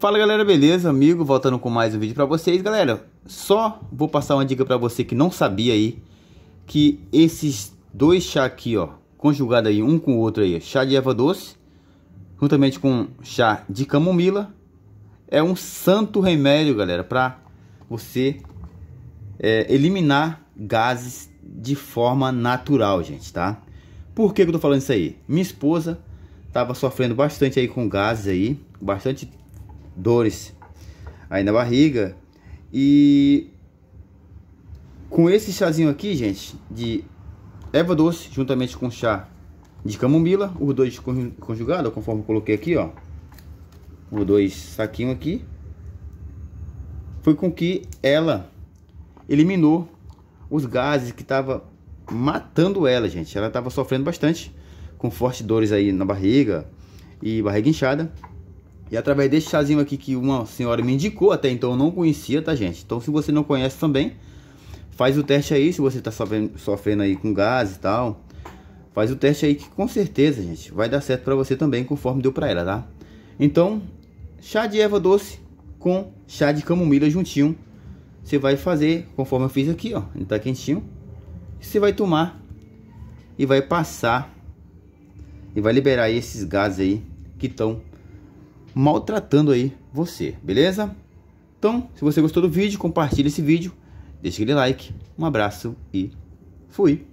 Fala galera, beleza? Amigo, voltando com mais um vídeo para vocês. Galera, só vou passar uma dica para você que não sabia aí, que esses dois chá aqui, ó, conjugado aí um com o outro aí, chá de erva doce, juntamente com chá de camomila, é um santo remédio, galera, para você é, eliminar gases de forma natural, gente, tá? Por que, que eu tô falando isso aí? Minha esposa tava sofrendo bastante aí com gases aí, bastante dores aí na barriga. E com esse chazinho aqui, gente, de erva doce, juntamente com chá de camomila, os dois conjugados, conforme coloquei aqui, ó. Os dois saquinhos aqui. Foi com que ela eliminou os gases que tava matando ela, gente. Ela tava sofrendo bastante, com fortes dores aí na barriga e barriga inchada. E através desse chazinho aqui que uma senhora me indicou, até então eu não conhecia, tá gente? Então se você não conhece também, faz o teste aí, se você tá sofrendo, sofrendo aí com gás e tal. Faz o teste aí que com certeza, gente, vai dar certo pra você também, conforme deu pra ela, tá? Então, chá de erva doce com chá de camomila juntinho. Você vai fazer, conforme eu fiz aqui, ó, ele tá quentinho. Você vai tomar e vai passar e vai liberar esses gases aí que estão maltratando aí você, beleza? Então, se você gostou do vídeo, compartilhe esse vídeo, deixe aquele like, um abraço e fui!